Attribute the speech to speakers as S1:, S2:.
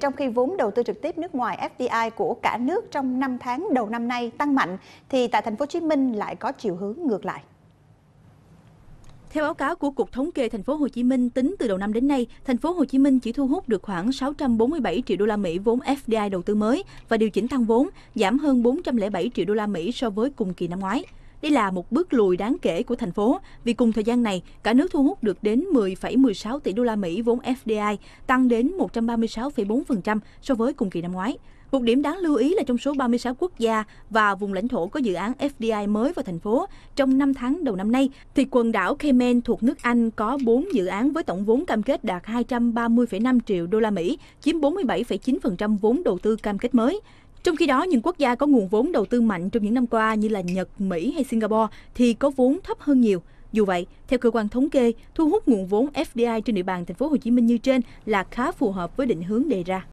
S1: Trong khi vốn đầu tư trực tiếp nước ngoài FDI của cả nước trong 5 tháng đầu năm nay tăng mạnh thì tại thành phố Hồ Chí Minh lại có chiều hướng ngược lại.
S2: Theo báo cáo của Cục Thống kê Thành phố Hồ Chí Minh, tính từ đầu năm đến nay, Thành phố Hồ Chí Minh chỉ thu hút được khoảng 647 triệu đô la Mỹ vốn FDI đầu tư mới và điều chỉnh tăng vốn, giảm hơn 407 triệu đô la Mỹ so với cùng kỳ năm ngoái. Đây là một bước lùi đáng kể của thành phố vì cùng thời gian này, cả nước thu hút được đến 10,16 tỷ đô la Mỹ vốn FDI, tăng đến 136,4% so với cùng kỳ năm ngoái. Một điểm đáng lưu ý là trong số 36 quốc gia và vùng lãnh thổ có dự án FDI mới vào thành phố, trong 5 tháng đầu năm nay, thì quần đảo Cayman thuộc nước Anh có 4 dự án với tổng vốn cam kết đạt 230,5 triệu đô la Mỹ, chiếm 47,9% vốn đầu tư cam kết mới. Trong khi đó, những quốc gia có nguồn vốn đầu tư mạnh trong những năm qua như là Nhật, Mỹ hay Singapore thì có vốn thấp hơn nhiều. Dù vậy, theo cơ quan thống kê, thu hút nguồn vốn FDI trên địa bàn thành phố Hồ Chí Minh như trên là khá phù hợp với định hướng đề ra.